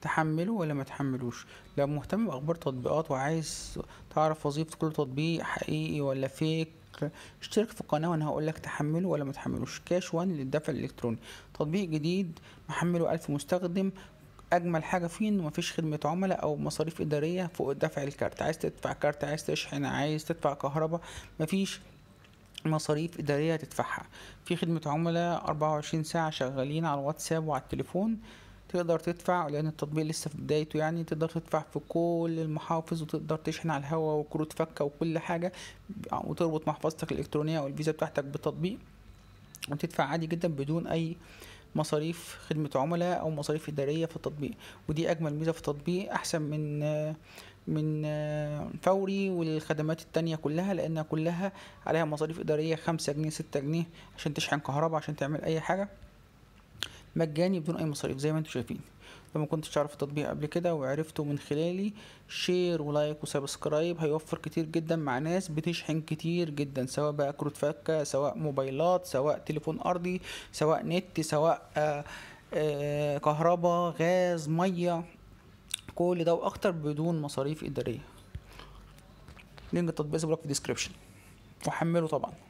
تحمله ولا ما تحملوش لو مهتم باخبار تطبيقات وعايز تعرف وظيفه كل تطبيق حقيقي ولا فيك اشترك في القناه وانا هقول لك تحمله ولا ما تحملوش كاش وان للدفع الالكتروني تطبيق جديد محمله ألف مستخدم اجمل حاجه فيه انه مفيش خدمه عملاء او مصاريف اداريه فوق دفع الكارت عايز تدفع كارت عايز تشحن عايز تدفع كهرباء مفيش مصاريف إدارية هتدفعها في خدمة عملاء 24 ساعة شغالين على الواتساب وعلى التليفون تقدر تدفع لان التطبيق لسه في بدايته يعني تقدر تدفع في كل المحافظ وتقدر تشحن على الهواء وكروت فكه وكل حاجه وتربط محفظتك الالكترونيه او الفيزا بتاعتك بالتطبيق وتدفع عادي جدا بدون اي مصاريف خدمة عملاء أو مصاريف إدارية في التطبيق ودي أجمل ميزة في التطبيق أحسن من من فوري والخدمات التانية كلها لأنها كلها عليها مصاريف إدارية خمسة جنيه ستة جنيه عشان تشحن كهرباء عشان تعمل أي حاجة مجاني بدون اي مصاريف زي ما انتم شايفين لو ما كنتش عارف التطبيق قبل كده وعرفته من خلالي شير ولايك وسبسكرايب هيوفر كتير جدا مع ناس بتشحن كتير جدا سواء بقى كروت فكه سواء موبايلات سواء تليفون ارضي سواء نت سواء آآ آه، آآ آه، كهرباء غاز ميه كل ده واكتر بدون مصاريف اداريه لينك التطبيق سيبه في الديسكريبشن وحمله طبعا